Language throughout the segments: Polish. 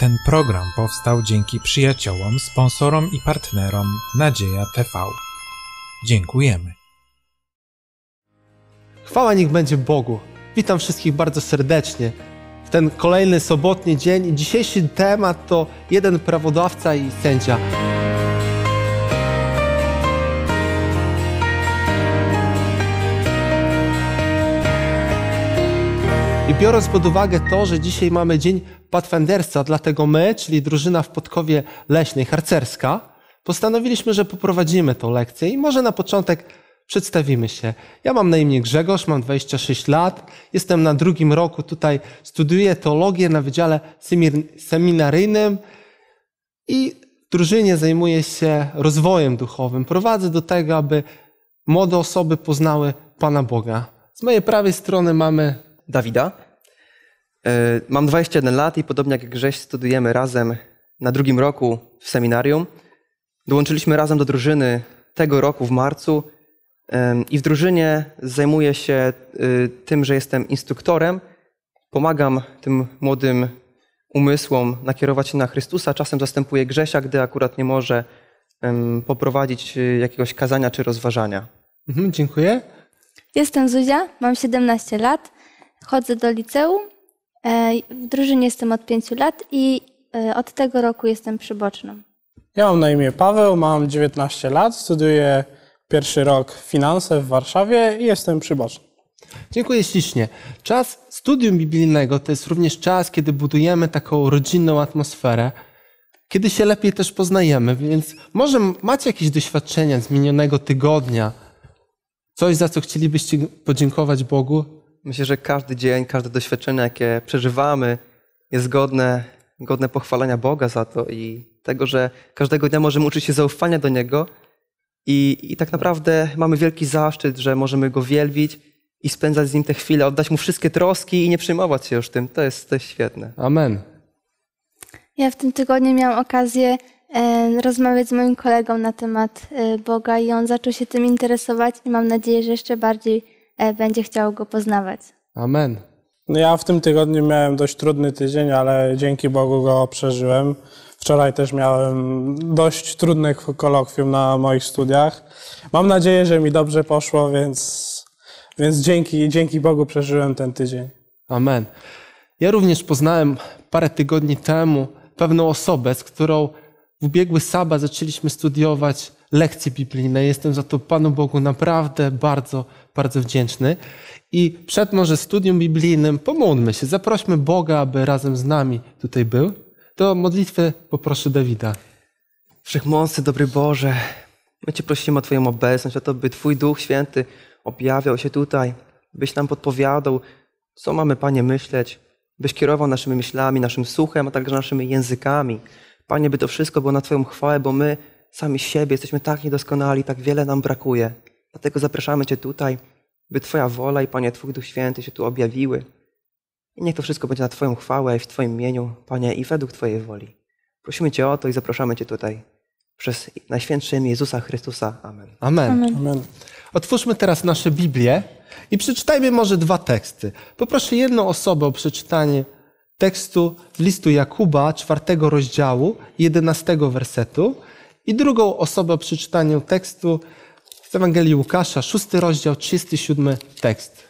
Ten program powstał dzięki przyjaciołom, sponsorom i partnerom Nadzieja TV. Dziękujemy. Chwała niech będzie Bogu. Witam wszystkich bardzo serdecznie w ten kolejny sobotni dzień. Dzisiejszy temat to jeden prawodawca i sędzia. I biorąc pod uwagę to, że dzisiaj mamy dzień Pathfinderstwa, dlatego my, czyli drużyna w Podkowie Leśnej, harcerska, postanowiliśmy, że poprowadzimy tą lekcję i może na początek przedstawimy się. Ja mam na imię Grzegorz, mam 26 lat, jestem na drugim roku tutaj, studiuję teologię na Wydziale Seminaryjnym i w drużynie zajmuję się rozwojem duchowym. Prowadzę do tego, aby młode osoby poznały Pana Boga. Z mojej prawej strony mamy Dawida. E, mam 21 lat i podobnie jak Grześ studujemy razem na drugim roku w seminarium. Dołączyliśmy razem do drużyny tego roku w marcu i w drużynie zajmuję się e, tym, że jestem instruktorem. Pomagam tym młodym umysłom nakierować się na Chrystusa. Czasem zastępuję Grzesia, gdy akurat nie może poprowadzić e, jakiegoś kazania czy rozważania. Mhm, dziękuję. Jestem Zuzia, mam 17 lat, chodzę do liceum E, w drużynie jestem od pięciu lat i e, od tego roku jestem przyboczną. Ja mam na imię Paweł, mam 19 lat, studiuję pierwszy rok finanse w Warszawie i jestem przyboczny. Dziękuję ślicznie. Czas studium biblijnego to jest również czas, kiedy budujemy taką rodzinną atmosferę, kiedy się lepiej też poznajemy, więc może macie jakieś doświadczenia z minionego tygodnia, coś za co chcielibyście podziękować Bogu, Myślę, że każdy dzień, każde doświadczenie, jakie przeżywamy, jest godne, godne pochwalenia Boga za to i tego, że każdego dnia możemy uczyć się zaufania do Niego i, i tak naprawdę mamy wielki zaszczyt, że możemy Go wielbić i spędzać z Nim te chwile, oddać Mu wszystkie troski i nie przejmować się już tym. To jest, to jest świetne. Amen. Ja w tym tygodniu miałam okazję e, rozmawiać z moim kolegą na temat e, Boga i on zaczął się tym interesować i mam nadzieję, że jeszcze bardziej E, będzie chciał go poznawać. Amen. No ja w tym tygodniu miałem dość trudny tydzień, ale dzięki Bogu go przeżyłem. Wczoraj też miałem dość trudne kolokwium na moich studiach. Mam nadzieję, że mi dobrze poszło, więc, więc dzięki, dzięki Bogu przeżyłem ten tydzień. Amen. Ja również poznałem parę tygodni temu pewną osobę, z którą w ubiegły sabbat zaczęliśmy studiować lekcji biblijne. Jestem za to Panu Bogu naprawdę bardzo, bardzo wdzięczny. I przed może studium biblijnym pomódlmy się, zaprośmy Boga, aby razem z nami tutaj był. Do modlitwy poproszę Dawida. Wszechmocny, dobry Boże, my Cię prosimy o Twoją obecność, o to, by Twój Duch Święty objawiał się tutaj, byś nam podpowiadał, co mamy, Panie, myśleć, byś kierował naszymi myślami, naszym słuchem, a także naszymi językami. Panie, by to wszystko było na Twoją chwałę, bo my sami siebie, jesteśmy tak niedoskonali, tak wiele nam brakuje. Dlatego zapraszamy Cię tutaj, by Twoja wola i Panie Twój Duch Święty się tu objawiły. I niech to wszystko będzie na Twoją chwałę i w Twoim imieniu, Panie, i według Twojej woli. Prosimy Cię o to i zapraszamy Cię tutaj. Przez Najświętszy Jezusa Chrystusa. Amen. Amen. Amen. Amen. Otwórzmy teraz nasze Biblię i przeczytajmy może dwa teksty. Poproszę jedną osobę o przeczytanie tekstu listu Jakuba, czwartego rozdziału, jedenastego wersetu i drugą osobę przy czytaniu tekstu z Ewangelii Łukasza, 6 rozdział, 37 tekst.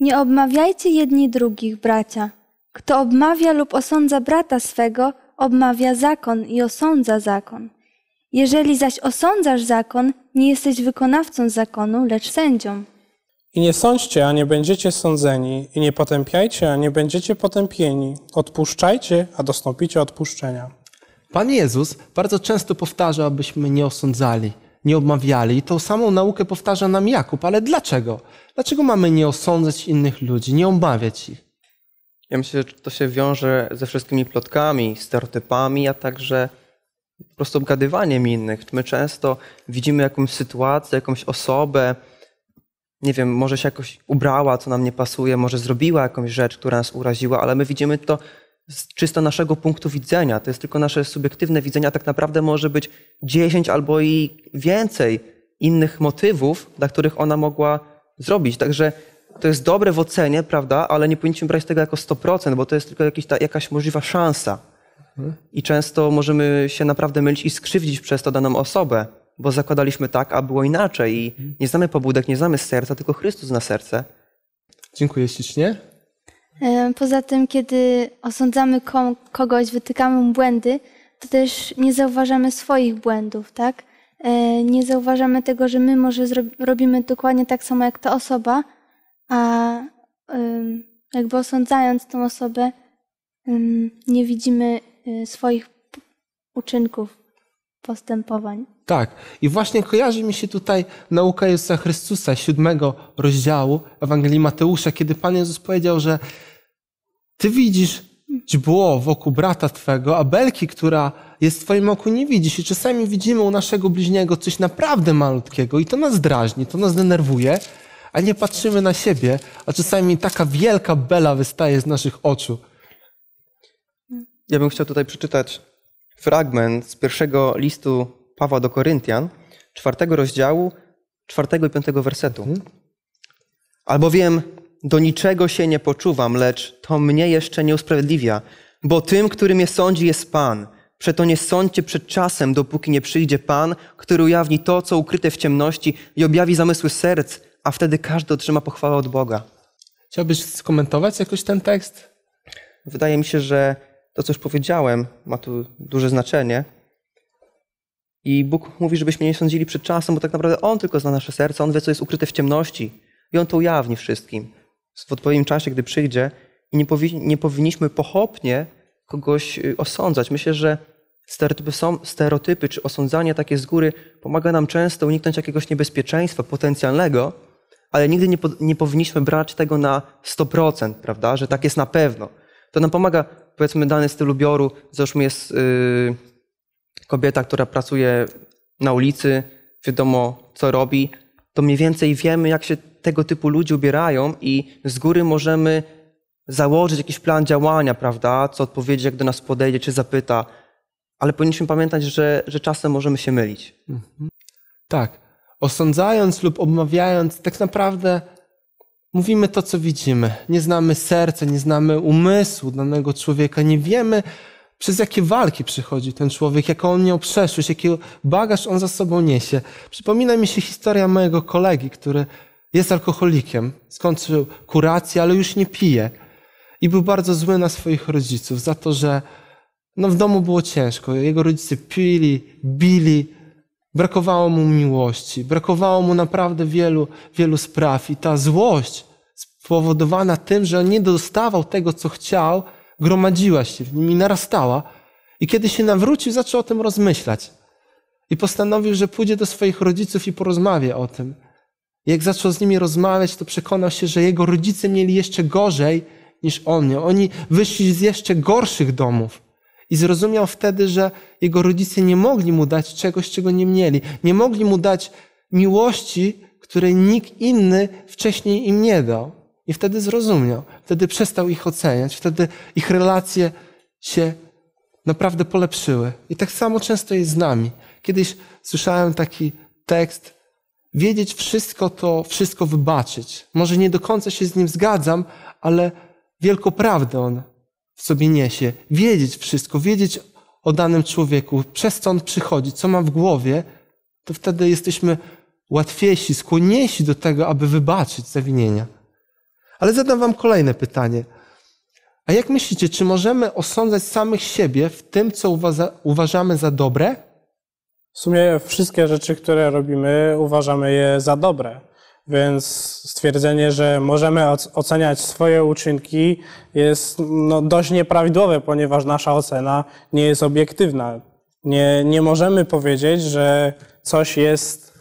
Nie obmawiajcie jedni drugich, bracia. Kto obmawia lub osądza brata swego, obmawia zakon i osądza zakon. Jeżeli zaś osądzasz zakon, nie jesteś wykonawcą zakonu, lecz sędzią. I nie sądźcie, a nie będziecie sądzeni, i nie potępiajcie, a nie będziecie potępieni. Odpuszczajcie, a dostąpicie odpuszczenia. Pan Jezus bardzo często powtarza, abyśmy nie osądzali, nie obmawiali. I tą samą naukę powtarza nam Jakub. Ale dlaczego? Dlaczego mamy nie osądzać innych ludzi, nie obmawiać ich? Ja myślę, że to się wiąże ze wszystkimi plotkami, stereotypami, a także po prostu obgadywaniem innych. My często widzimy jakąś sytuację, jakąś osobę, nie wiem, może się jakoś ubrała, co nam nie pasuje, może zrobiła jakąś rzecz, która nas uraziła, ale my widzimy to z czysto naszego punktu widzenia, to jest tylko nasze subiektywne widzenie, a tak naprawdę może być 10 albo i więcej innych motywów, dla których ona mogła zrobić. Także to jest dobre w ocenie, prawda, ale nie powinniśmy brać tego jako 100%, bo to jest tylko jakiś ta, jakaś możliwa szansa. Mhm. I często możemy się naprawdę mylić i skrzywdzić przez to daną osobę, bo zakładaliśmy tak, a było inaczej i mhm. nie znamy pobudek, nie znamy serca, tylko Chrystus na serce. Dziękuję ślicznie. E, poza tym, kiedy osądzamy kogoś, wytykamy mu błędy, to też nie zauważamy swoich błędów, tak? E, nie zauważamy tego, że my może robimy dokładnie tak samo jak ta osoba, a jakby osądzając tą osobę, nie widzimy e, swoich uczynków, postępowań. Tak. I właśnie kojarzy mi się tutaj nauka Jezusa Chrystusa, siódmego rozdziału Ewangelii Mateusza, kiedy Pan Jezus powiedział, że ty widzisz źdźbło wokół brata twego, a belki, która jest w twoim oku, nie widzisz. I czasami widzimy u naszego bliźniego coś naprawdę malutkiego i to nas drażni, to nas denerwuje, a nie patrzymy na siebie, a czasami taka wielka bela wystaje z naszych oczu. Ja bym chciał tutaj przeczytać fragment z pierwszego listu Pawła do Koryntian, czwartego rozdziału, czwartego i piątego wersetu. Mhm. Albowiem do niczego się nie poczuwam, lecz to mnie jeszcze nie usprawiedliwia, bo tym, który mnie sądzi, jest Pan. Przeto nie sądźcie przed czasem, dopóki nie przyjdzie Pan, który ujawni to, co ukryte w ciemności i objawi zamysły serc, a wtedy każdy otrzyma pochwałę od Boga. Chciałbyś skomentować jakoś ten tekst? Wydaje mi się, że to, co już powiedziałem, ma tu duże znaczenie. I Bóg mówi, żebyśmy nie sądzili przed czasem, bo tak naprawdę On tylko zna nasze serce, On wie, co jest ukryte w ciemności. I On to ujawni wszystkim w odpowiednim czasie, gdy przyjdzie. I nie, powi- nie powinniśmy pochopnie kogoś y, osądzać. Myślę, że stereotypy, są, stereotypy czy osądzanie takie z góry pomaga nam często uniknąć jakiegoś niebezpieczeństwa potencjalnego, ale nigdy nie, po, nie powinniśmy brać tego na 100%, prawda? Że tak jest na pewno. To nam pomaga, powiedzmy, dany styl ubioru, załóżmy jest... Yy, kobieta, która pracuje na ulicy, wiadomo co robi, to mniej więcej wiemy, jak się tego typu ludzie ubierają i z góry możemy założyć jakiś plan działania, prawda? Co odpowiedzi, jak do nas podejdzie, czy zapyta. Ale powinniśmy pamiętać, że, że czasem możemy się mylić. Mhm. Tak. Osądzając lub obmawiając, tak naprawdę mówimy to, co widzimy. Nie znamy serca, nie znamy umysłu danego człowieka, nie wiemy, przez jakie walki przychodzi ten człowiek, jaką on miał przeszłość, jaki bagaż on za sobą niesie. Przypomina mi się historia mojego kolegi, który jest alkoholikiem, skończył kurację, ale już nie pije. I był bardzo zły na swoich rodziców za to, że no, w domu było ciężko. Jego rodzice pili, bili, brakowało mu miłości, brakowało mu naprawdę wielu, wielu spraw. I ta złość spowodowana tym, że on nie dostawał tego, co chciał, gromadziła się w nim i narastała. I kiedy się nawrócił, zaczął o tym rozmyślać. I postanowił, że pójdzie do swoich rodziców i porozmawia o tym. I jak zaczął z nimi rozmawiać, to przekonał się, że jego rodzice mieli jeszcze gorzej niż on. Oni wyszli z jeszcze gorszych domów. I zrozumiał wtedy, że jego rodzice nie mogli mu dać czegoś, czego nie mieli. Nie mogli mu dać miłości, której nikt inny wcześniej im nie dał. I wtedy zrozumiał, wtedy przestał ich oceniać, wtedy ich relacje się naprawdę polepszyły. I tak samo często jest z nami. Kiedyś słyszałem taki tekst: Wiedzieć wszystko to wszystko wybaczyć. Może nie do końca się z nim zgadzam, ale wielką prawdę on w sobie niesie. Wiedzieć wszystko, wiedzieć o danym człowieku, przez co on przychodzi, co ma w głowie, to wtedy jesteśmy łatwiejsi, skłonniejsi do tego, aby wybaczyć zawinienia. Ale zadam Wam kolejne pytanie. A jak myślicie, czy możemy osądzać samych siebie w tym, co uważa, uważamy za dobre? W sumie wszystkie rzeczy, które robimy, uważamy je za dobre. Więc stwierdzenie, że możemy oceniać swoje uczynki jest no, dość nieprawidłowe, ponieważ nasza ocena nie jest obiektywna. Nie, nie możemy powiedzieć, że coś jest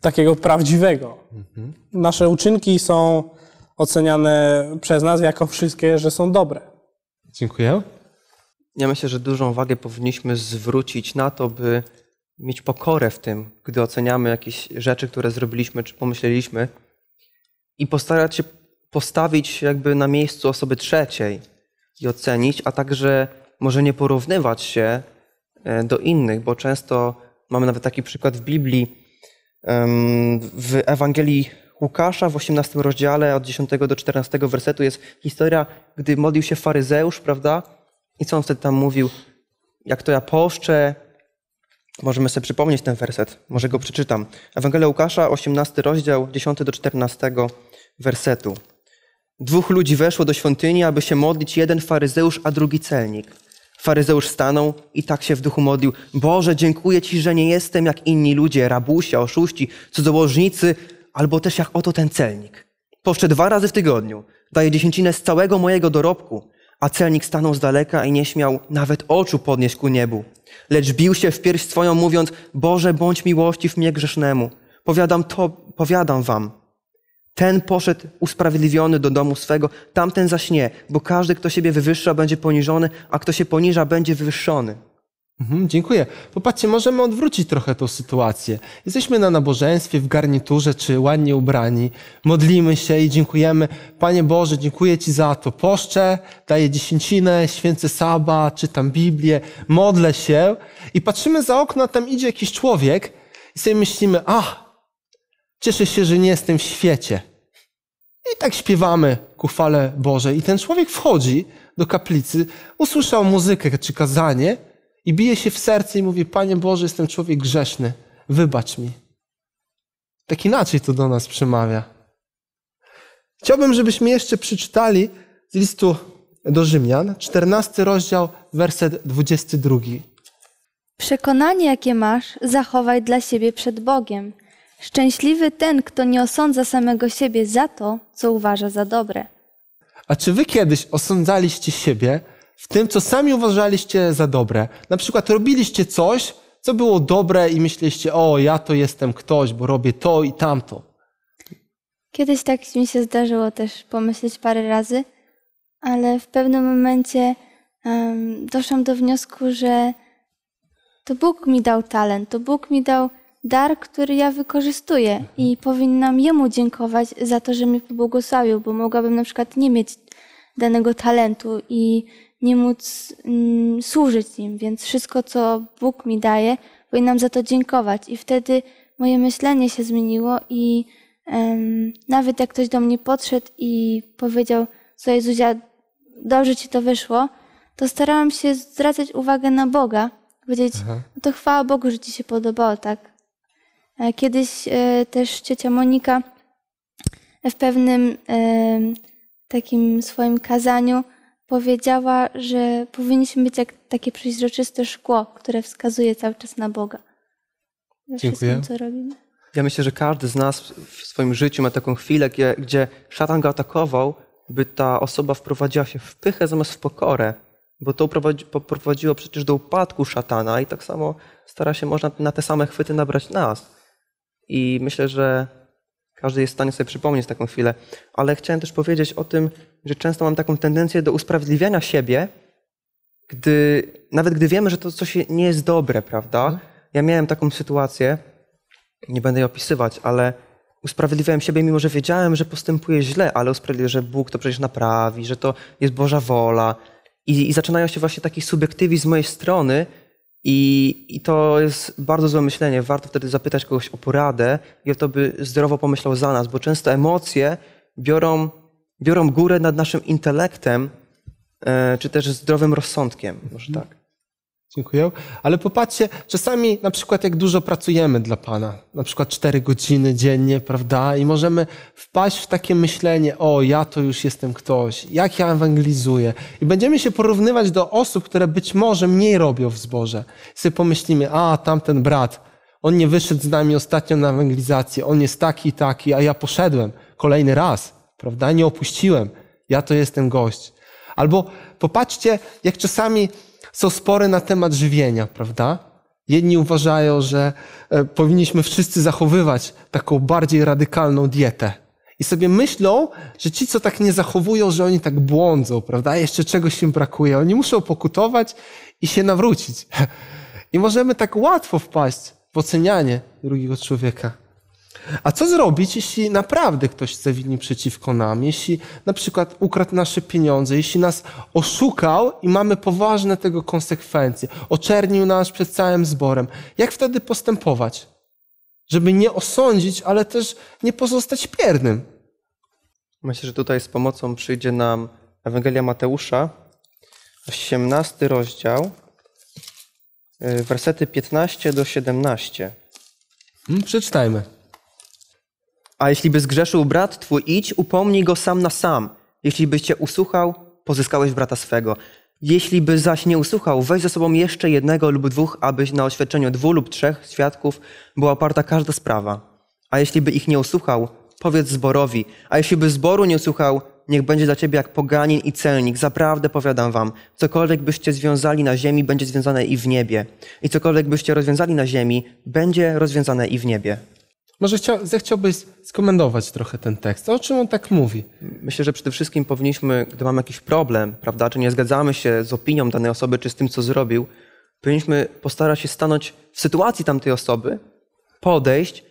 takiego prawdziwego. Mhm. Nasze uczynki są oceniane przez nas jako wszystkie, że są dobre. Dziękuję. Ja myślę, że dużą wagę powinniśmy zwrócić na to, by mieć pokorę w tym, gdy oceniamy jakieś rzeczy, które zrobiliśmy czy pomyśleliśmy i postarać się postawić jakby na miejscu osoby trzeciej i ocenić, a także może nie porównywać się e, do innych, bo często mamy nawet taki przykład w Biblii, w Ewangelii Łukasza w 18 rozdziale od 10 do 14 wersetu jest historia, gdy modlił się faryzeusz, prawda? I co on wtedy tam mówił? Jak to ja poszczę? Możemy sobie przypomnieć ten werset, może go przeczytam. Ewangelia Łukasza, 18 rozdział, 10 do 14 wersetu. Dwóch ludzi weszło do świątyni, aby się modlić, jeden faryzeusz, a drugi celnik. Faryzeusz stanął i tak się w duchu modlił. Boże, dziękuję Ci, że nie jestem jak inni ludzie, rabusia, oszuści, cudzołożnicy, albo też jak oto ten celnik. Poszczę dwa razy w tygodniu, daję dziesięcinę z całego mojego dorobku, a celnik stanął z daleka i nie śmiał nawet oczu podnieść ku niebu. Lecz bił się w pierś swoją, mówiąc, Boże, bądź miłości w mnie grzesznemu. Powiadam to, powiadam wam. Ten poszedł usprawiedliwiony do domu swego, tamten zaś nie, bo każdy, kto siebie wywyższa, będzie poniżony, a kto się poniża, będzie wywyższony. Mhm, dziękuję. Popatrzcie, możemy odwrócić trochę tą sytuację. Jesteśmy na nabożeństwie, w garniturze czy ładnie ubrani. Modlimy się i dziękujemy. Panie Boże, dziękuję Ci za to. Poszczę, daję dziesięcinę, święcę saba, czytam Biblię, modlę się i patrzymy za okno, tam idzie jakiś człowiek i sobie myślimy, ach, cieszę się, że nie jestem w świecie. I tak śpiewamy ku fale Boże. I ten człowiek wchodzi do kaplicy, usłyszał muzykę czy kazanie, i bije się w serce i mówi: Panie Boże, jestem człowiek grzeszny, wybacz mi. Tak inaczej to do nas przemawia. Chciałbym, żebyśmy jeszcze przeczytali z listu do Rzymian, 14 rozdział, werset 22. Przekonanie, jakie masz, zachowaj dla siebie przed Bogiem. Szczęśliwy ten, kto nie osądza samego siebie za to, co uważa za dobre. A czy wy kiedyś osądzaliście siebie w tym, co sami uważaliście za dobre. Na przykład robiliście coś, co było dobre i myśleliście, o, ja to jestem ktoś, bo robię to i tamto. Kiedyś tak mi się zdarzyło też pomyśleć parę razy, ale w pewnym momencie um, doszłam do wniosku, że to Bóg mi dał talent, to Bóg mi dał dar, który ja wykorzystuję mhm. i powinnam Jemu dziękować za to, że mnie pobłogosławił, bo mogłabym na przykład nie mieć danego talentu i nie móc mm, służyć im, więc wszystko, co Bóg mi daje, powinnam za to dziękować. I wtedy moje myślenie się zmieniło i em, nawet jak ktoś do mnie podszedł i powiedział, co Jezusia dobrze ci to wyszło, to starałam się zwracać uwagę na Boga. Powiedzieć, no to chwała Bogu, że ci się podobało, tak. E, kiedyś e, też ciocia Monika e, w pewnym e, takim swoim kazaniu powiedziała, że powinniśmy być jak takie przeźroczyste szkło, które wskazuje cały czas na Boga. Za Dziękuję. co robimy. Ja myślę, że każdy z nas w swoim życiu ma taką chwilę, gdzie, gdzie szatan go atakował, by ta osoba wprowadziła się w pychę zamiast w pokorę, bo to prowadziło przecież do upadku szatana i tak samo stara się można na te same chwyty nabrać nas. I myślę, że każdy jest w stanie sobie przypomnieć taką chwilę. Ale chciałem też powiedzieć o tym, że często mam taką tendencję do usprawiedliwiania siebie, gdy, nawet gdy wiemy, że to coś nie jest dobre, prawda? Mhm. Ja miałem taką sytuację, nie będę jej opisywać, ale usprawiedliwiałem siebie, mimo że wiedziałem, że postępuję źle, ale usprawiedliwiałem, że Bóg to przecież naprawi, że to jest Boża wola. I, i zaczynają się właśnie taki subiektywizm z mojej strony, i, I, to jest bardzo złe myślenie. Warto wtedy zapytać kogoś o poradę i o to, by zdrowo pomyślał za nas, bo często emocje biorą biorą górę nad naszym intelektem, e, czy też zdrowym rozsądkiem. Może mhm. tak. Dziękuję. Ale popatrzcie, czasami na przykład jak dużo pracujemy dla Pana, na przykład cztery godziny dziennie, prawda? I możemy wpaść w takie myślenie, o ja to już jestem ktoś, jak ja ewangelizuję. I będziemy się porównywać do osób, które być może mniej robią w zborze. I sobie pomyślimy, a tamten brat, on nie wyszedł z nami ostatnio na ewangelizację, on jest taki i taki, a ja poszedłem kolejny raz prawda? Nie opuściłem. Ja to jestem gość. Albo popatrzcie, jak czasami są spory na temat żywienia, prawda? Jedni uważają, że e, powinniśmy wszyscy zachowywać taką bardziej radykalną dietę. I sobie myślą, że ci, co tak nie zachowują, że oni tak błądzą, prawda? Jeszcze czegoś im brakuje. Oni muszą pokutować i się nawrócić. I możemy tak łatwo wpaść w ocenianie drugiego człowieka. A co zrobić, jeśli naprawdę ktoś winni przeciwko nam? Jeśli na przykład ukradł nasze pieniądze, jeśli nas oszukał i mamy poważne tego konsekwencje, oczernił nas przed całym zborem. Jak wtedy postępować? Żeby nie osądzić, ale też nie pozostać piernym. Myślę, że tutaj z pomocą przyjdzie nam Ewangelia Mateusza, 18 rozdział, y, wersety 15 do 17. Mm, przeczytajmy. A jeśli by zgrzeszył brat twój, idź, upomnij go sam na sam. Jeśli by cię usłuchał, pozyskałeś brata swego. Jeśli by zaś nie usłuchał, weź ze sobą jeszcze jednego lub dwóch, abyś na oświadczeniu dwóch lub trzech świadków była oparta każda sprawa. A jeśli by ich nie usłuchał, powiedz zborowi. A jeśli by zboru nie usłuchał, niech będzie dla ciebie jak poganin i celnik. Zaprawdę powiadam wam, cokolwiek byście związali na ziemi, będzie związane i w niebie. I cokolwiek byście rozwiązali na ziemi, będzie rozwiązane i w niebie. Może chciał, zechciałbyś skomentować trochę ten tekst. O czym on tak mówi? Myślę, że przede wszystkim powinniśmy, gdy mamy jakiś problem, prawda, czy nie zgadzamy się z opinią danej osoby, czy z tym, co zrobił, powinniśmy postarać się stanąć w sytuacji tamtej osoby, podejść.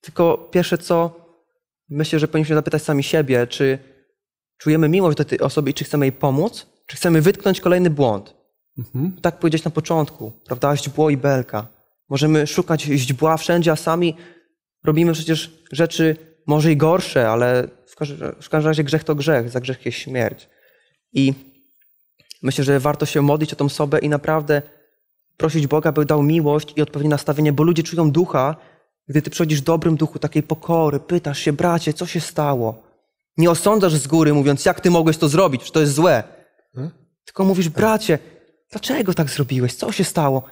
Tylko pierwsze co, myślę, że powinniśmy zapytać sami siebie, czy czujemy miłość do tej osoby i czy chcemy jej pomóc, czy chcemy wytknąć kolejny błąd. Mhm. Tak powiedzieć na początku, prawda? Źdźbło i belka. Możemy szukać źdźbła wszędzie, a sami Robimy przecież rzeczy może i gorsze, ale w każdym, razie grzech to grzech, za grzech jest śmierć. I myślę, że warto się modlić o tą sobę i naprawdę prosić Boga, by dał miłość i odpowiednie nastawienie, bo ludzie czują ducha, gdy ty przychodzisz w dobrym duchu takiej pokory, pytasz się, bracie, co się stało? Nie osądzasz z góry, mówiąc, jak ty mogłeś to zrobić, czy to jest złe. Hmm? Tylko mówisz, tak. bracie, dlaczego tak zrobiłeś? Co się stało?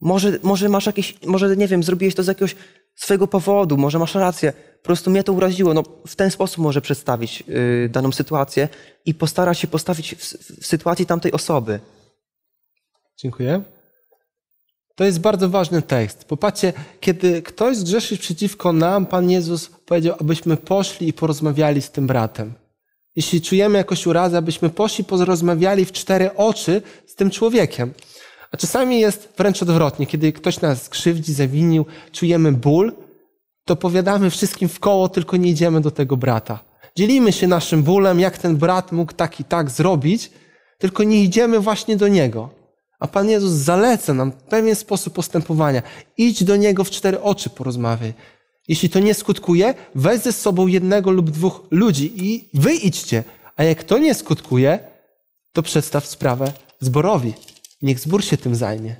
Może, może masz jakieś, może nie wiem, zrobiłeś to z jakiegoś swojego powodu, może masz rację, po prostu mnie to uraziło. No, w ten sposób może przedstawić yy, daną sytuację i postara się postawić w, w sytuacji tamtej osoby. Dziękuję. To jest bardzo ważny tekst. Popatrzcie, kiedy ktoś zgrzeszy przeciwko nam, Pan Jezus powiedział, abyśmy poszli i porozmawiali z tym bratem. Jeśli czujemy jakoś urazę, abyśmy poszli, porozmawiali w cztery oczy z tym człowiekiem. A czasami jest wręcz odwrotnie. Kiedy ktoś nas skrzywdzi, zawinił, czujemy ból, to powiadamy wszystkim w koło, tylko nie idziemy do tego brata. Dzielimy się naszym bólem, jak ten brat mógł tak i tak zrobić, tylko nie idziemy właśnie do niego. A Pan Jezus zaleca nam pewien sposób postępowania. Idź do niego w cztery oczy, porozmawiaj. Jeśli to nie skutkuje, weź ze sobą jednego lub dwóch ludzi i wy idźcie. A jak to nie skutkuje, to przedstaw sprawę zborowi niech zbór się tym zajmie.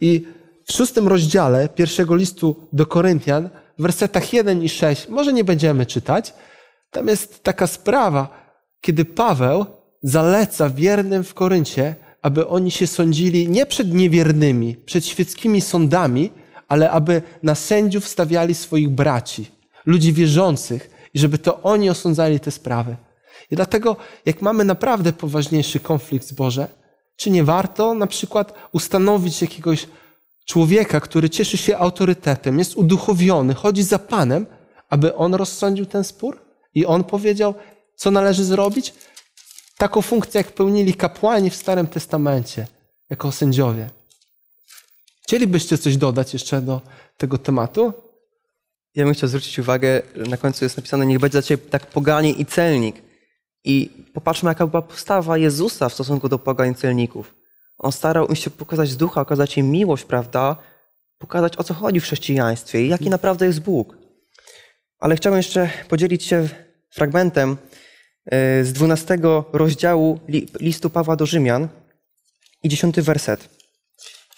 I w szóstym rozdziale pierwszego listu do Koryntian, w wersetach 1 i 6, może nie będziemy czytać, tam jest taka sprawa, kiedy Paweł zaleca wiernym w Koryncie, aby oni się sądzili nie przed niewiernymi, przed świeckimi sądami, ale aby na sędziów stawiali swoich braci, ludzi wierzących, i żeby to oni osądzali te sprawy. I dlatego, jak mamy naprawdę poważniejszy konflikt z Boże, czy nie warto na przykład ustanowić jakiegoś człowieka, który cieszy się autorytetem, jest uduchowiony, chodzi za Panem, aby on rozsądził ten spór? I on powiedział, co należy zrobić? Taką funkcję, jak pełnili kapłani w Starym Testamencie, jako sędziowie. Chcielibyście coś dodać jeszcze do tego tematu? Ja bym chciał zwrócić uwagę, że na końcu jest napisane, niech będzie dla Ciebie tak poganie i celnik. I popatrzmy, jaka była postawa Jezusa w stosunku do pogań celników. On starał im się pokazać ducha, okazać im miłość, prawda? Pokazać, o co chodzi w chrześcijaństwie i jaki naprawdę jest Bóg. Ale chciałbym jeszcze podzielić się fragmentem y, z 12 rozdziału listu Pawła do Rzymian i 10 werset.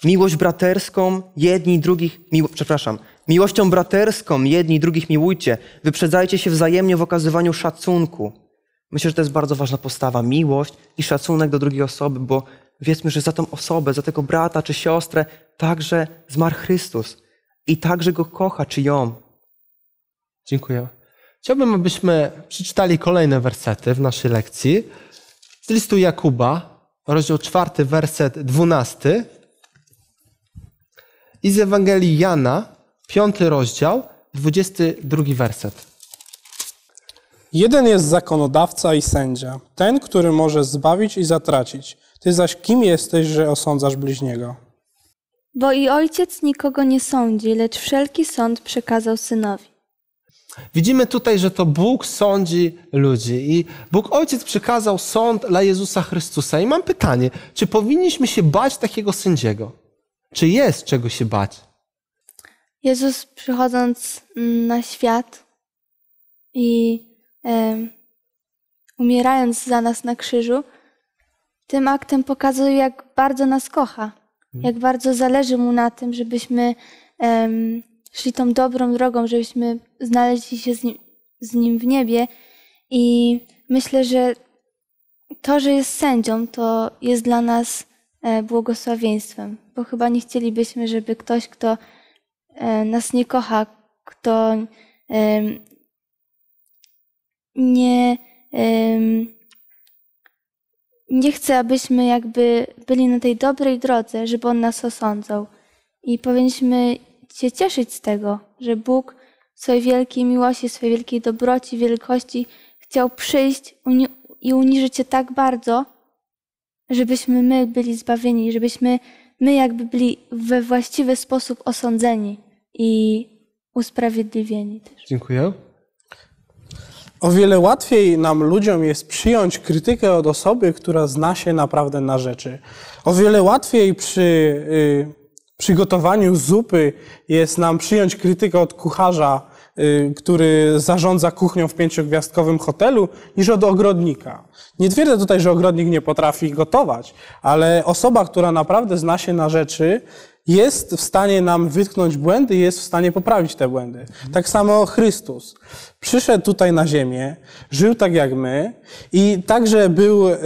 Miłość braterską jedni drugich, przepraszam, miłością braterską jedni drugich miłujcie, wyprzedzajcie się wzajemnie w okazywaniu szacunku. Myślę, że to jest bardzo ważna postawa, miłość i szacunek do drugiej osoby, bo wiedzmy, że za tą osobę, za tego brata czy siostrę także zmarł Chrystus i także go kocha czy ją. Dziękuję. Chciałbym, abyśmy przeczytali kolejne wersety w naszej lekcji. Z listu Jakuba, rozdział 4, werset 12 i z Ewangelii Jana, 5 rozdział, 22 werset. Jeden jest zakonodawca i sędzia, ten, który może zbawić i zatracić. Ty zaś kim jesteś, że osądzasz bliźniego? Bo i ojciec nikogo nie sądzi, lecz wszelki sąd przekazał synowi. Widzimy tutaj, że to Bóg sądzi ludzi i Bóg Ojciec przekazał sąd dla Jezusa Chrystusa. I mam pytanie, czy powinniśmy się bać takiego sędziego? Czy jest czego się bać? Jezus przychodząc na świat i umierając za nas na krzyżu, tym aktem pokazuje, jak bardzo nas kocha, mhm. jak bardzo zależy mu na tym, żebyśmy szli tą dobrą drogą, żebyśmy znaleźli się z nim, z nim w niebie. I myślę, że to, że jest sędzią, to jest dla nas e, błogosławieństwem, bo chyba nie chcielibyśmy, żeby ktoś, kto e, nas nie kocha, kto nie, nie chce, abyśmy jakby byli na tej dobrej drodze, żeby On nas osądzał. I powinniśmy się cieszyć z tego, że Bóg w swojej wielkiej miłości, swojej wielkiej dobroci, wielkości chciał przyjść i uniżyć się tak bardzo, żebyśmy my byli zbawieni, żebyśmy my jakby byli we właściwy sposób osądzeni i usprawiedliwieni też. Dziękuję. O wiele łatwiej nam ludziom jest przyjąć krytykę od osoby, która zna się naprawdę na rzeczy. O wiele łatwiej przy y, przygotowaniu zupy jest nam przyjąć krytykę od kucharza, y, który zarządza kuchnią w pięciogwiazdkowym hotelu, niż od ogrodnika. Nie twierdzę tutaj, że ogrodnik nie potrafi gotować, ale osoba, która naprawdę zna się na rzeczy, jest w stanie nam wytknąć błędy, jest w stanie poprawić te błędy. Tak samo Chrystus. Przyszedł tutaj na ziemię, żył tak jak my i także był y,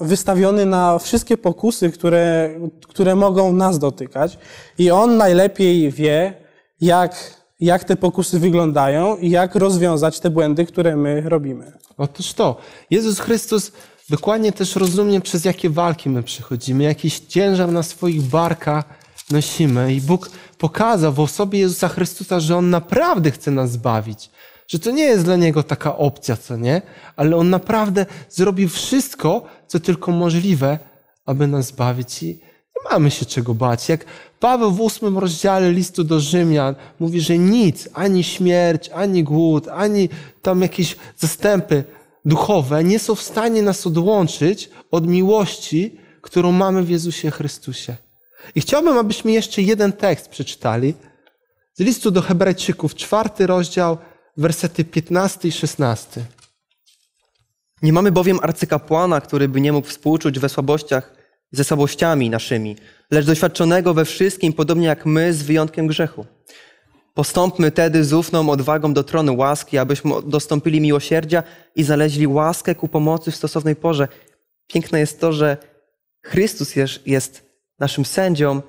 wystawiony na wszystkie pokusy, które, które mogą nas dotykać. I on najlepiej wie, jak jak te pokusy wyglądają i jak rozwiązać te błędy, które my robimy. Otóż to. Jezus Chrystus dokładnie też rozumie, przez jakie walki my przechodzimy, jakiś ciężar na swoich barkach nosimy. I Bóg pokazał w osobie Jezusa Chrystusa, że On naprawdę chce nas zbawić. Że to nie jest dla Niego taka opcja, co nie? Ale On naprawdę zrobił wszystko, co tylko możliwe, aby nas zbawić. I nie mamy się czego bać. Jak Paweł w ósmym rozdziale listu do Rzymian mówi, że nic, ani śmierć, ani głód, ani tam jakieś zastępy duchowe nie są w stanie nas odłączyć od miłości, którą mamy w Jezusie Chrystusie. I chciałbym, abyśmy jeszcze jeden tekst przeczytali z listu do Hebrajczyków, czwarty rozdział, wersety 15 i 16. Nie mamy bowiem arcykapłana, który by nie mógł współczuć we słabościach ze słabościami naszymi, lecz doświadczonego we wszystkim, podobnie jak my, z wyjątkiem grzechu. Postąpmy tedy z ufną odwagą do tronu łaski, abyśmy dostąpili miłosierdzia i znaleźli łaskę ku pomocy w stosownej porze. Piękne jest to, że Chrystus jest, jest naszym sędzią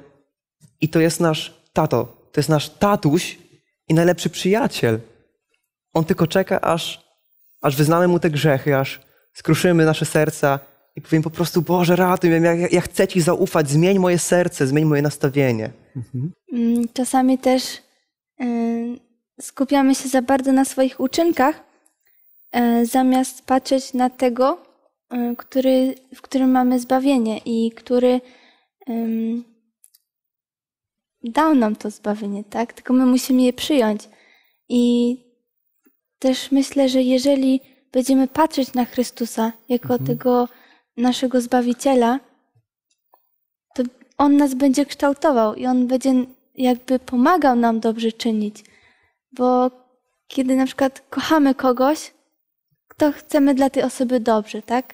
i to jest nasz tato, to jest nasz tatuś i najlepszy przyjaciel. On tylko czeka, aż, aż wyznamy mu te grzechy, aż skruszymy nasze serca i powiemy po prostu, Boże, ratuj mnie, ja, ja chcę Ci zaufać, zmień moje serce, zmień moje nastawienie. Mhm. Mm, czasami też y, skupiamy się za bardzo na swoich uczynkach, e, zamiast patrzeć na tego, e, który, w którym mamy zbawienie i który um, dał nam to zbawienie, tak? Tylko my musimy je przyjąć. I też myślę, że jeżeli będziemy patrzeć na Chrystusa jako mhm. tego naszego Zbawiciela, to On nas będzie kształtował i On będzie jakby pomagał nam dobrze czynić. Bo kiedy na przykład kochamy kogoś, to chcemy dla tej osoby dobrze, tak?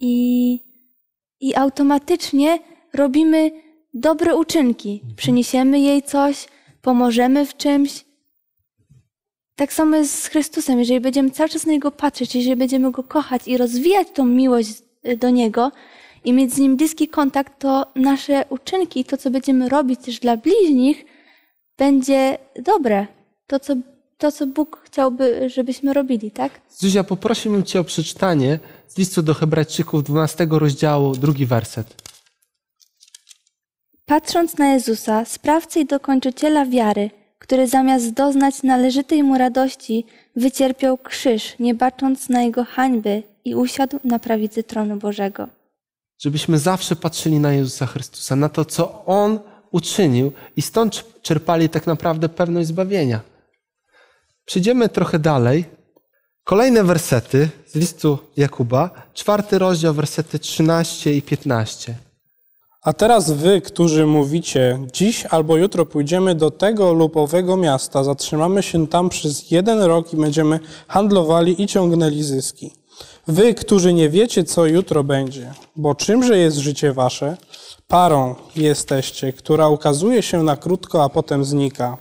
I, i automatycznie robimy dobre uczynki. Mhm. Przyniesiemy jej coś, pomożemy w czymś. Tak samo jest z Chrystusem. Jeżeli będziemy cały czas na Niego patrzeć, jeżeli będziemy Go kochać i rozwijać tą miłość y, do Niego i mieć z Nim bliski kontakt, to nasze uczynki, to co będziemy robić też dla bliźnich, będzie dobre. To, co, to, co Bóg chciałby, żebyśmy robili, tak? Zuzia, poprosiłbym Cię o przeczytanie z listu do Hebrajczyków 12 rozdziału, drugi werset. Patrząc na Jezusa, sprawcę i dokończyciela wiary, który zamiast doznać należytej mu radości, wycierpiał krzyż, nie bacząc na jego hańby i usiadł na prawicy tronu Bożego. Żebyśmy zawsze patrzyli na Jezusa Chrystusa, na to, co On uczynił i stąd czerpali tak naprawdę pewność zbawienia. Przyjdziemy trochę dalej. Kolejne wersety z listu Jakuba, czwarty rozdział, wersety 13 i 15. A teraz wy, którzy mówicie, dziś albo jutro pójdziemy do tego lub owego miasta, zatrzymamy się tam przez jeden rok i będziemy handlowali i ciągnęli zyski. Wy, którzy nie wiecie, co jutro będzie, bo czymże jest życie wasze? Parą jesteście, która ukazuje się na krótko, a potem znika.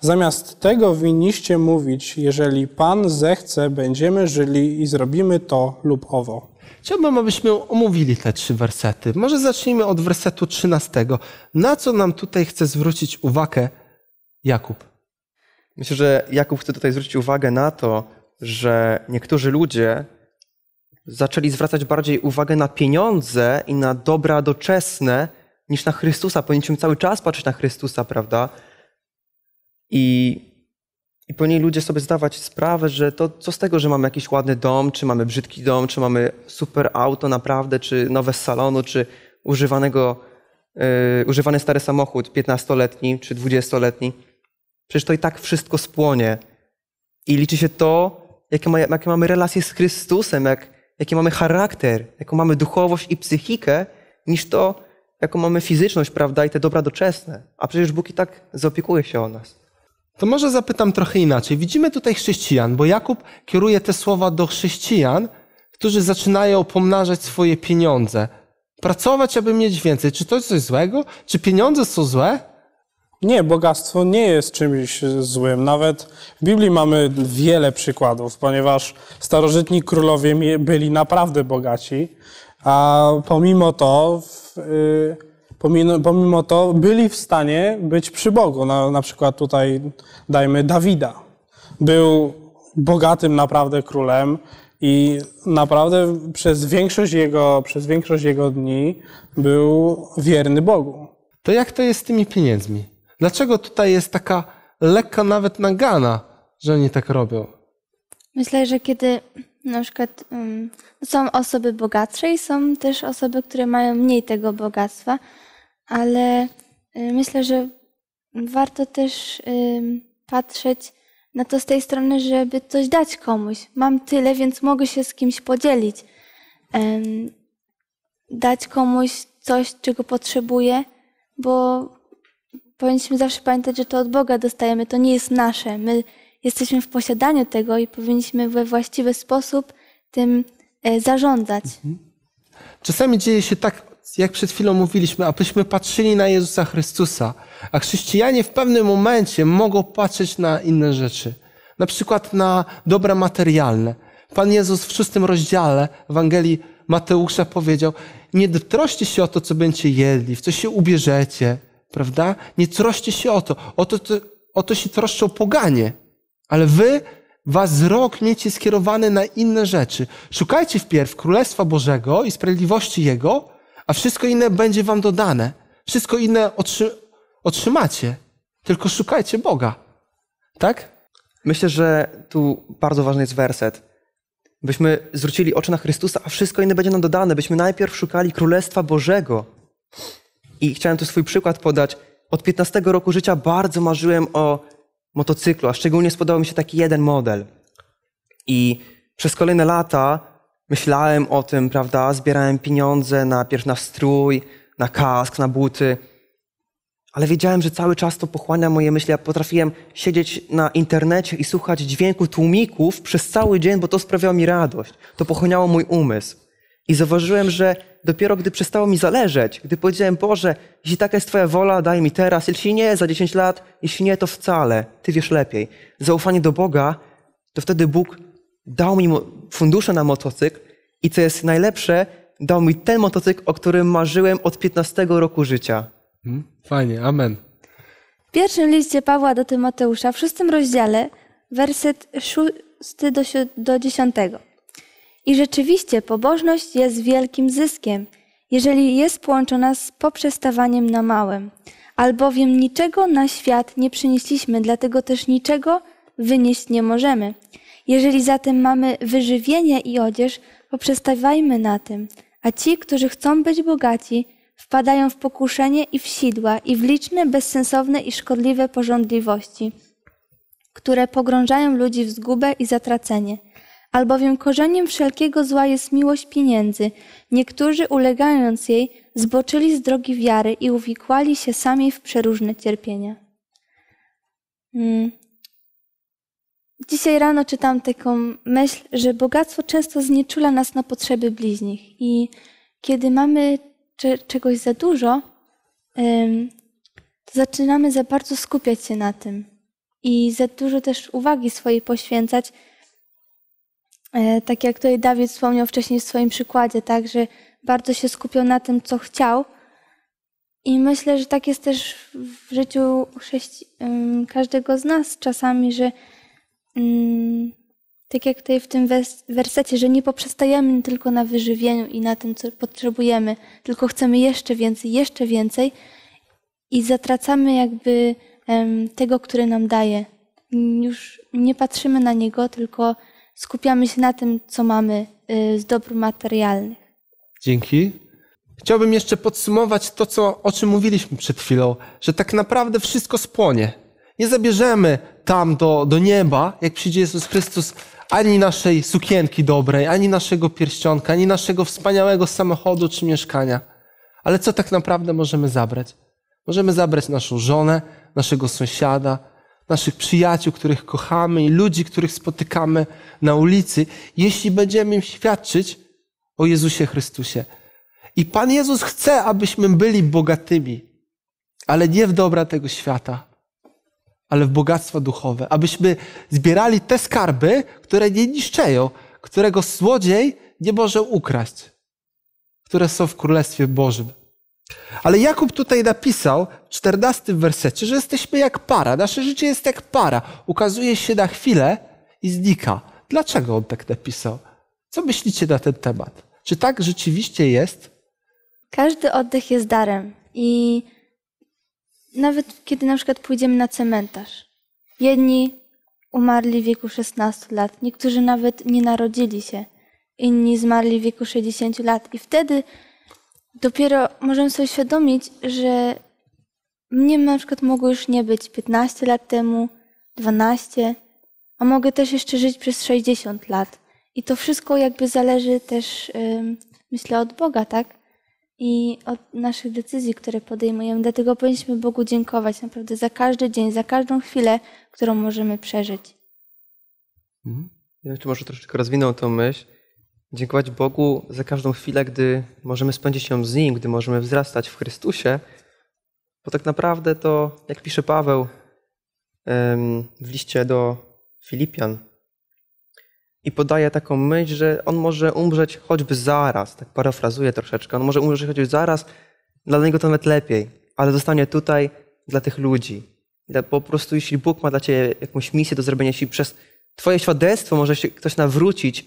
Zamiast tego winniście mówić, jeżeli Pan zechce, będziemy żyli i zrobimy to lub owo. Chciałbym, abyśmy omówili te trzy wersety. Może zacznijmy od wersetu 13. Na co nam tutaj chce zwrócić uwagę Jakub? Myślę, że Jakub chce tutaj zwrócić uwagę na to, że niektórzy ludzie zaczęli zwracać bardziej uwagę na pieniądze i na dobra doczesne niż na Chrystusa. Powinniśmy cały czas patrzeć na Chrystusa, prawda? I i powinni ludzie sobie zdawać sprawę, że to co z tego, że mamy jakiś ładny dom, czy mamy brzydki dom, czy mamy super auto naprawdę, czy nowe z salonu, czy używanego, yy, używany stary samochód 15-letni czy 20-letni. Przecież to i tak wszystko spłonie. I liczy się to, jakie, ma, jakie mamy relacje z Chrystusem, jak, jaki mamy charakter, jaką mamy duchowość i psychikę, niż to, jaką mamy fizyczność, prawda, i te dobra doczesne. A przecież Bóg i tak zaopiekuje się o nas. To może zapytam trochę inaczej. Widzimy tutaj chrześcijan, bo Jakub kieruje te słowa do chrześcijan, którzy zaczynają pomnażać swoje pieniądze. Pracować, aby mieć więcej. Czy to jest coś złego? Czy pieniądze są złe? Nie, bogactwo nie jest czymś złym. Nawet w Biblii mamy wiele przykładów, ponieważ starożytni królowie byli naprawdę bogaci, a pomimo to w, y, pomimo, pomimo to byli w stanie być przy Bogu. Na, na przykład tutaj dajmy Dawida. Był bogatym naprawdę królem i naprawdę przez większość jego, przez większość jego dni był wierny Bogu. To jak to jest z tymi pieniędzmi? Dlaczego tutaj jest taka lekka nawet nagana, że oni tak robią? Myślę, że kiedy na przykład um, są osoby bogatsze i są też osoby, które mają mniej tego bogactwa, ale y, myślę, że warto też patrzeć na to z tej strony, żeby coś dać komuś. Mam tyle, więc mogę się z kimś podzielić. Dać komuś coś, czego potrzebuje, bo powinniśmy zawsze pamiętać, że to od Boga dostajemy, to nie jest nasze. My jesteśmy w posiadaniu tego i powinniśmy we właściwy sposób tym e, zarządzać. Mhm. Czasami dzieje się tak jak przed chwilą mówiliśmy, abyśmy patrzyli na Jezusa Chrystusa, a chrześcijanie w pewnym momencie mogą patrzeć na inne rzeczy, na przykład na dobra materialne. Pan Jezus w szóstym rozdziale Ewangelii Mateusza powiedział: Nie troszcie się o to, co będziecie jedli, w co się ubierzecie, prawda? Nie troszcie się o to. O to, to, o to się troszczą poganie, ale wy was wzrok miecie skierowany na inne rzeczy. Szukajcie wpierw Królestwa Bożego i sprawiedliwości Jego, a wszystko inne będzie wam dodane. Wszystko inne otrzymacie. Tylko szukajcie Boga. Tak? Myślę, że tu bardzo ważny jest werset. Byśmy zwrócili oczy na Chrystusa, a wszystko inne będzie nam dodane. Byśmy najpierw szukali Królestwa Bożego. I chciałem tu swój przykład podać. Od 15 roku życia bardzo marzyłem o motocyklu, a szczególnie spodobał mi się taki jeden model. I przez kolejne lata myślałem o tym, prawda? Zbierałem pieniądze pierwszy na strój, na kask, na buty, ale wiedziałem, że cały czas to pochłania moje myśli. Ja potrafiłem siedzieć na internecie i słuchać dźwięku tłumików przez cały dzień, bo to sprawiało mi radość. To pochłaniało mój umysł. I zauważyłem, że dopiero gdy przestało mi zależeć, gdy powiedziałem, Boże, jeśli taka jest Twoja wola, daj mi teraz, jeśli nie, za 10 lat, jeśli nie, to wcale, Ty wiesz lepiej. Zaufanie do Boga, to wtedy Bóg dał mi fundusze na motocykl i co jest najlepsze, dał mi ten motocykl, o którym marzyłem od 15 roku życia. Hmm? Fajnie, amen. W pierwszym liście Pawła do Tymoteusza, w szóstym rozdziale, werset szósty do, do dziesiątego. I rzeczywiście pobożność jest wielkim zyskiem, jeżeli jest połączona z poprzestawaniem na małym. Albowiem niczego na świat nie przynieśliśmy, dlatego też niczego wynieść nie możemy. Jeżeli zatem mamy wyżywienie i odzież, poprzestawajmy na tym, a ci, którzy chcą być bogaci, wpadają w pokuszenie i w sidła i w liczne bezsensowne i szkodliwe porządliwości, które pogrążają ludzi w zgubę i zatracenie. Albowiem korzeniem wszelkiego zła jest miłość pieniędzy. Niektórzy ulegając jej, zboczyli z drogi wiary i uwikłali się sami w przeróżne cierpienia. Hmm. Dzisiaj rano czytam taką myśl, że bogactwo często znieczula nas na potrzeby bliźnich i kiedy mamy czegoś za dużo, to zaczynamy za bardzo skupiać się na tym i za dużo też uwagi swojej poświęcać. E, tak jak tutaj Dawid wspomniał wcześniej w swoim przykładzie, tak, że bardzo się skupiał na tym, co chciał. I myślę, że tak jest też w życiu każdego z nas czasami, że Mm, tak jak tutaj w tym wersecie, że nie poprzestajemy tylko na wyżywieniu i na tym, co potrzebujemy, tylko chcemy jeszcze więcej, jeszcze więcej i zatracamy jakby tego, który nam daje. Już nie patrzymy na niego, tylko skupiamy się na tym, co mamy y, z dóbr materialnych. Dzięki. Chciałbym jeszcze podsumować to, co, o czym mówiliśmy przed chwilą, że tak naprawdę wszystko spłonie nie zabierzemy tam do, do nieba, jak przyjdzie Jezus Chrystus, ani naszej sukienki dobrej, ani naszego pierścionka, ani naszego wspaniałego samochodu czy mieszkania. Ale co tak naprawdę możemy zabrać? Możemy zabrać naszą żonę, naszego sąsiada, naszych przyjaciół, których kochamy i ludzi, których spotykamy na ulicy, jeśli będziemy im świadczyć o Jezusie Chrystusie. I Pan Jezus chce, abyśmy byli bogatymi, ale nie w dobra tego świata, ale w bogactwa duchowe, abyśmy zbierali te skarby, które nie niszczeją, którego złodziej nie może ukraść, które są w Królestwie Bożym. Ale Jakub tutaj napisał w czternastym wersecie, że jesteśmy jak para, nasze życie jest jak para, ukazuje się na chwilę i znika. Dlaczego on tak napisał? Co myślicie na ten temat? Czy tak rzeczywiście jest? Każdy oddech jest darem i nawet kiedy na przykład pójdziemy na cmentarz. Jedni umarli w wieku 16 lat, niektórzy nawet nie narodzili się, inni zmarli w wieku 60 lat, i wtedy dopiero możemy sobie uświadomić, że mnie na przykład mogło już nie być 15 lat temu, 12, a mogę też jeszcze żyć przez 60 lat. I to wszystko jakby zależy też, myślę, od Boga, tak? i od naszych decyzji, które podejmujemy. Dlatego powinniśmy Bogu dziękować naprawdę za każdy dzień, za każdą chwilę, którą możemy przeżyć. Mhm. Ja jeszcze może troszeczkę rozwinął tą myśl. Dziękować Bogu za każdą chwilę, gdy możemy spędzić ją z Nim, gdy możemy wzrastać w Chrystusie, bo tak naprawdę to, jak pisze Paweł w liście do Filipian, i podaje taką myśl, że on może umrzeć choćby zaraz, tak parafrazuję troszeczkę, on może umrzeć choćby zaraz, dla niego to nawet lepiej, ale zostanie tutaj dla tych ludzi. Po prostu jeśli Bóg ma dla ciebie jakąś misję do zrobienia, jeśli przez twoje świadectwo może się ktoś nawrócić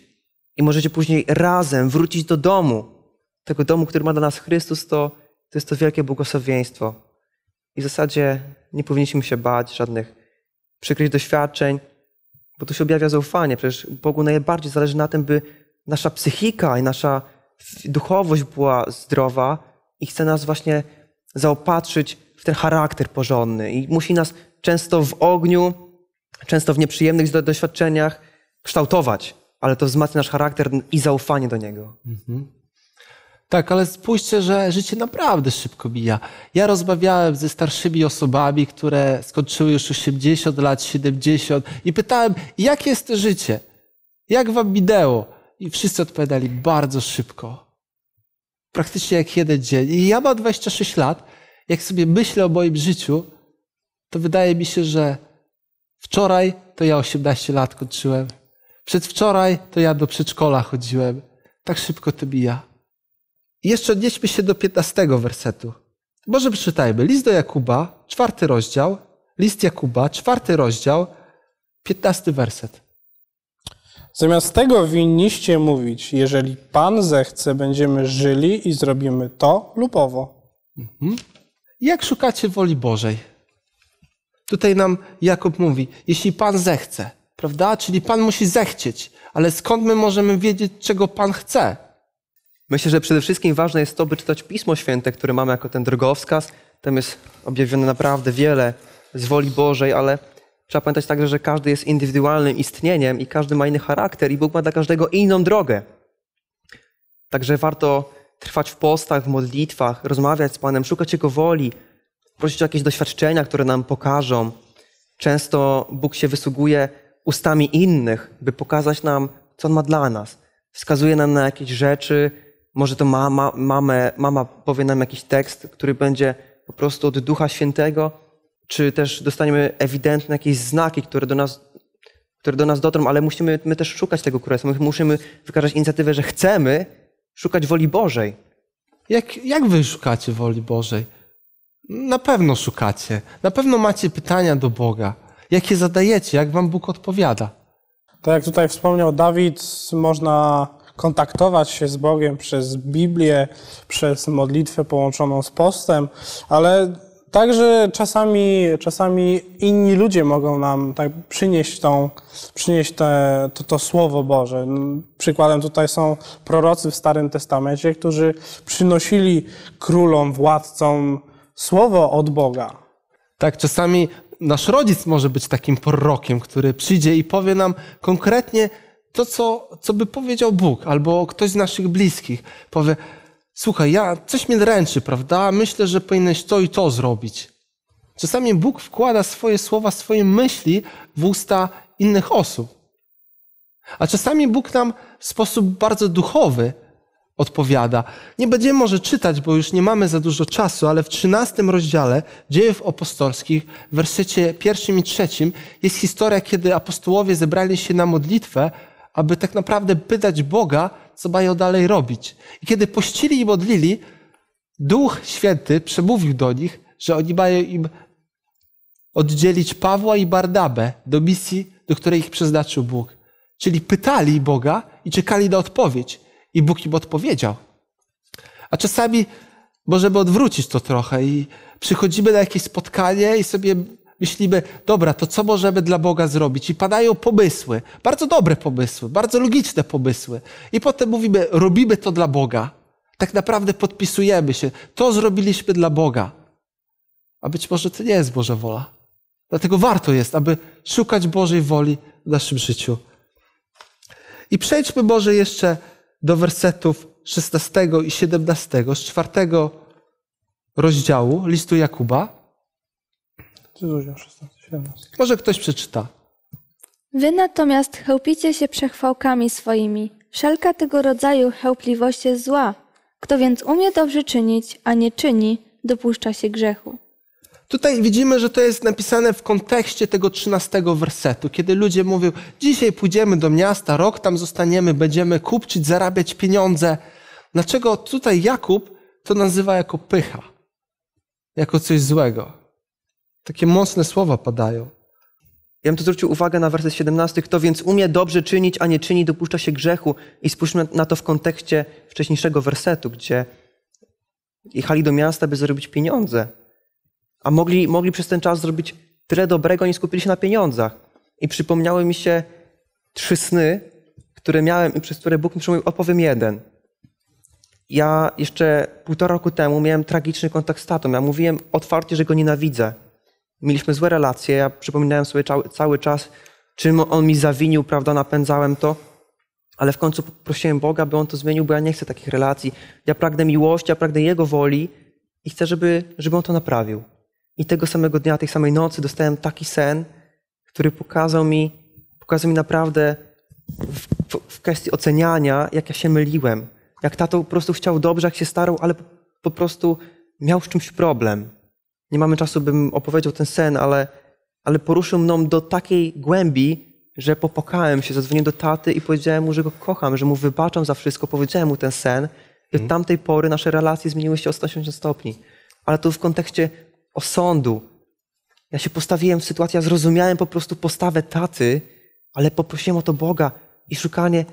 i możecie później razem wrócić do domu, tego domu, który ma dla nas Chrystus, to, to jest to wielkie błogosławieństwo. I w zasadzie nie powinniśmy się bać żadnych przykrych doświadczeń, bo to się objawia zaufanie. Przecież Bogu najbardziej zależy na tym, by nasza psychika i nasza duchowość była zdrowa i chce nas właśnie zaopatrzyć w ten charakter porządny. I musi nas często w ogniu, często w nieprzyjemnych doświadczeniach kształtować, ale to wzmacnia nasz charakter i zaufanie do Niego. Mhm. Tak, ale spójrzcie, że życie naprawdę szybko bija. Ja rozmawiałem ze starszymi osobami, które skończyły już 80 lat, 70 i pytałem, jakie jest to życie? Jak wam minęło? I wszyscy odpowiadali bardzo szybko. Praktycznie jak jeden dzień. I ja mam 26 lat. Jak sobie myślę o moim życiu, to wydaje mi się, że wczoraj to ja 18 lat kończyłem. Przedwczoraj to ja do przedszkola chodziłem. Tak szybko to bija. I jeszcze odnieśmy się do 15 wersetu. Może przeczytajmy. List do Jakuba, czwarty rozdział. List Jakuba, czwarty rozdział, 15 werset. Zamiast tego winniście mówić, jeżeli Pan zechce, będziemy żyli i zrobimy to lub owo. Mhm. Jak szukacie woli Bożej? Tutaj nam Jakub mówi, jeśli Pan zechce, prawda? Czyli Pan musi zechcieć, ale skąd my możemy wiedzieć, czego Pan chce? Myślę, że przede wszystkim ważne jest to, by czytać Pismo Święte, które mamy jako ten drogowskaz. Tam jest objawione naprawdę wiele z woli Bożej, ale trzeba pamiętać także, że każdy jest indywidualnym istnieniem i każdy ma inny charakter i Bóg ma dla każdego inną drogę. Także warto trwać w postach, w modlitwach, rozmawiać z Panem, szukać Jego woli, prosić o jakieś doświadczenia, które nam pokażą. Często Bóg się wysługuje ustami innych, by pokazać nam, co On ma dla nas. Wskazuje nam na jakieś rzeczy, może to mama, mamę, mama powie nam jakiś tekst, który będzie po prostu od Ducha Świętego, czy też dostaniemy ewidentne jakieś znaki, które do nas, które do nas dotrą, ale musimy my też szukać tego królestwa. My musimy wykazać inicjatywę, że chcemy szukać woli Bożej. Jak, jak wy szukacie woli Bożej? Na pewno szukacie. Na pewno macie pytania do Boga. Jakie zadajecie? Jak wam Bóg odpowiada? Tak jak tutaj wspomniał Dawid, można kontaktować się z Bogiem przez Biblię, przez modlitwę połączoną z postem, ale Także czasami, czasami inni ludzie mogą nam tak przynieść, tą, przynieść te, to, to Słowo Boże. Przykładem tutaj są prorocy w Starym Testamencie, którzy przynosili królom, władcom Słowo od Boga. Tak, czasami nasz rodzic może być takim prorokiem, który przyjdzie i powie nam konkretnie, to, co, co by powiedział Bóg albo ktoś z naszych bliskich. Powie, słuchaj, ja, coś mnie ręczy, prawda? Myślę, że powinieneś to i to zrobić. Czasami Bóg wkłada swoje słowa, swoje myśli w usta innych osób. A czasami Bóg nam w sposób bardzo duchowy odpowiada. Nie będziemy może czytać, bo już nie mamy za dużo czasu, ale w 13 rozdziale Dziejów Apostolskich, w wersecie pierwszym i trzecim jest historia, kiedy apostołowie zebrali się na modlitwę aby tak naprawdę pytać Boga, co mają dalej robić. I kiedy pościli i modlili, Duch Święty przemówił do nich, że oni mają im oddzielić Pawła i Barnabę do misji, do której ich przeznaczył Bóg. Czyli pytali Boga i czekali na odpowiedź. I Bóg im odpowiedział. A czasami możemy odwrócić to trochę i przychodzimy na jakieś spotkanie i sobie myślimy, dobra, to co możemy dla Boga zrobić? I padają pomysły, bardzo dobre pomysły, bardzo logiczne pomysły. I potem mówimy, robimy to dla Boga. Tak naprawdę podpisujemy się, to zrobiliśmy dla Boga. A być może to nie jest Boża wola. Dlatego warto jest, aby szukać Bożej woli w naszym życiu. I przejdźmy może jeszcze do wersetów 16 i 17 z czwartego rozdziału listu Jakuba. 16, 17. Może ktoś przeczyta. Wy natomiast chełpicie się przechwałkami swoimi. Wszelka tego rodzaju chełpliwość jest zła. Kto więc umie dobrze czynić, a nie czyni, dopuszcza się grzechu. Tutaj widzimy, że to jest napisane w kontekście tego trzynastego wersetu, kiedy ludzie mówią: Dzisiaj pójdziemy do miasta, rok tam zostaniemy, będziemy kupczyć, zarabiać pieniądze. Dlaczego tutaj Jakub to nazywa jako pycha, jako coś złego? Takie mocne słowa padają. Ja bym tu zwrócił uwagę na werset 17. Kto więc umie dobrze czynić, a nie czyni, dopuszcza się grzechu. I spójrzmy na to w kontekście wcześniejszego wersetu, gdzie jechali do miasta, by zrobić pieniądze. A mogli, mogli przez ten czas zrobić tyle dobrego, nie skupili się na pieniądzach. I przypomniały mi się trzy sny, które miałem i przez które Bóg mi przemówił, opowiem jeden. Ja jeszcze półtora roku temu miałem tragiczny kontakt z tatą. Ja mówiłem otwarcie, że go nienawidzę mieliśmy złe relacje, ja przypominałem sobie cały, cały czas, czym on mi zawinił, prawda, napędzałem to, ale w końcu prosiłem Boga, by on to zmienił, bo ja nie chcę takich relacji. Ja pragnę miłości, ja pragnę Jego woli i chcę, żeby, żeby on to naprawił. I tego samego dnia, tej samej nocy dostałem taki sen, który pokazał mi, pokazał mi naprawdę w, w, w kwestii oceniania, jak ja się myliłem. Jak tato po prostu chciał dobrze, jak się starał, ale po prostu miał z czymś problem nie mamy czasu, bym opowiedział ten sen, ale, ale poruszył mną do takiej głębi, że popokałem się, zadzwoniłem do taty i powiedziałem mu, że go kocham, że mu wybaczam za wszystko, powiedziałem mu ten sen. I mhm. od tamtej pory nasze relacje zmieniły się o 180 stopni. Ale to w kontekście osądu. Ja się postawiłem w sytuacji, ja zrozumiałem po prostu postawę taty, ale poprosiłem o to Boga i szukanie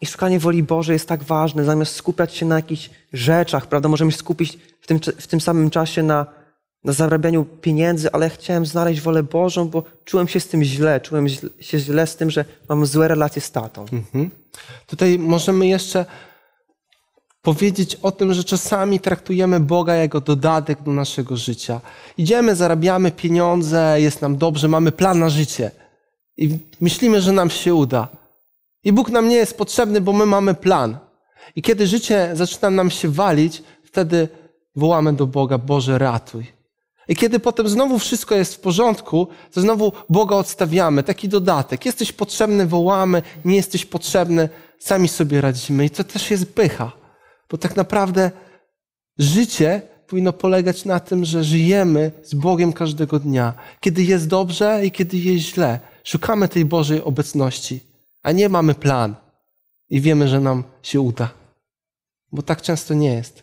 i szukanie woli Bożej jest tak ważne, zamiast skupiać się na jakichś rzeczach, prawda? Możemy się skupić w tym, w tym samym czasie na, na zarabianiu pieniędzy, ale chciałem znaleźć wolę Bożą, bo czułem się z tym źle, czułem się źle z tym, że mam złe relacje z tatą. Mhm. Tutaj możemy jeszcze powiedzieć o tym, że czasami traktujemy Boga jako dodatek do naszego życia. Idziemy, zarabiamy pieniądze, jest nam dobrze, mamy plan na życie i myślimy, że nam się uda. I Bóg nam nie jest potrzebny, bo my mamy plan. I kiedy życie zaczyna nam się walić, wtedy wołamy do Boga: Boże, ratuj. I kiedy potem znowu wszystko jest w porządku, to znowu Boga odstawiamy, taki dodatek. Jesteś potrzebny, wołamy, nie jesteś potrzebny, sami sobie radzimy. I to też jest pycha, bo tak naprawdę życie powinno polegać na tym, że żyjemy z Bogiem każdego dnia. Kiedy jest dobrze i kiedy jest źle, szukamy tej Bożej obecności, a nie mamy plan i wiemy, że nam się uda. Bo tak często nie jest.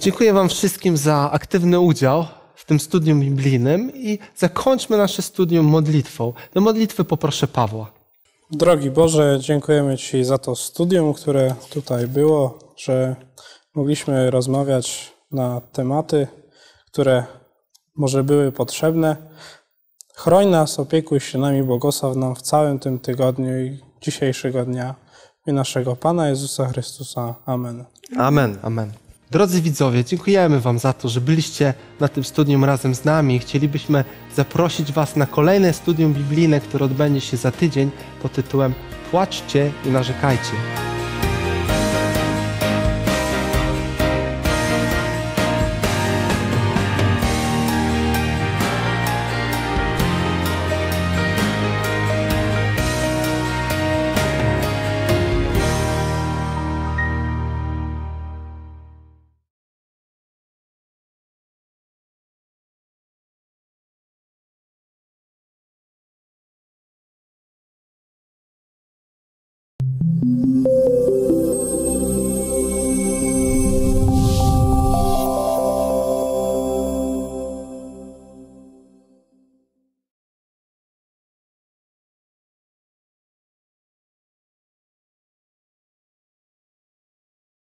Dziękuję Wam wszystkim za aktywny udział w tym studium biblijnym i zakończmy nasze studium modlitwą. Do modlitwy poproszę Pawła. Drogi Boże, dziękujemy Ci za to studium, które tutaj było, że mogliśmy rozmawiać na tematy, które może były potrzebne. Chroń nas, opiekuj się nami, błogosław nam w całym tym tygodniu i dzisiejszego dnia. I naszego Pana Jezusa Chrystusa. Amen. Amen. Amen. Drodzy widzowie, dziękujemy Wam za to, że byliście na tym studium razem z nami. Chcielibyśmy zaprosić Was na kolejne studium biblijne, które odbędzie się za tydzień pod tytułem Płaczcie i narzekajcie.